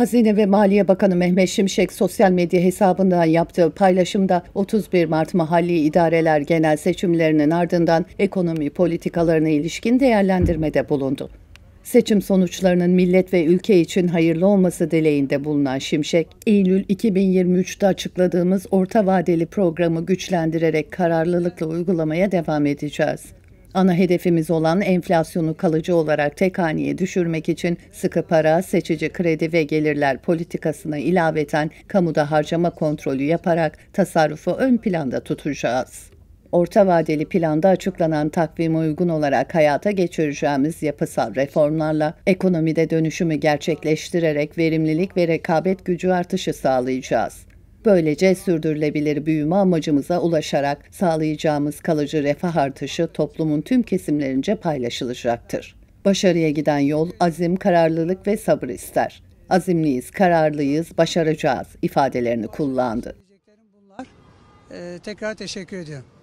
Hazine ve Maliye Bakanı Mehmet Şimşek sosyal medya hesabından yaptığı paylaşımda 31 Mart mahalli idareler genel seçimlerinin ardından ekonomi politikalarına ilişkin değerlendirmede bulundu. Seçim sonuçlarının millet ve ülke için hayırlı olması dileğinde bulunan Şimşek, Eylül 2023'te açıkladığımız orta vadeli programı güçlendirerek kararlılıkla uygulamaya devam edeceğiz. Ana hedefimiz olan enflasyonu kalıcı olarak tek haneye düşürmek için sıkı para, seçici kredi ve gelirler politikasına ilaveten kamuda harcama kontrolü yaparak tasarrufu ön planda tutacağız orta vadeli planda açıklanan takvime uygun olarak hayata geçireceğimiz yapısal reformlarla ekonomide dönüşümü gerçekleştirerek verimlilik ve rekabet gücü artışı sağlayacağız. Böylece sürdürülebilir büyüme amacımıza ulaşarak sağlayacağımız kalıcı refah artışı toplumun tüm kesimlerince paylaşılacaktır. Başarıya giden yol azim, kararlılık ve sabır ister. Azimliyiz, kararlıyız, başaracağız ifadelerini kullandı. Ee, tekrar teşekkür ediyorum.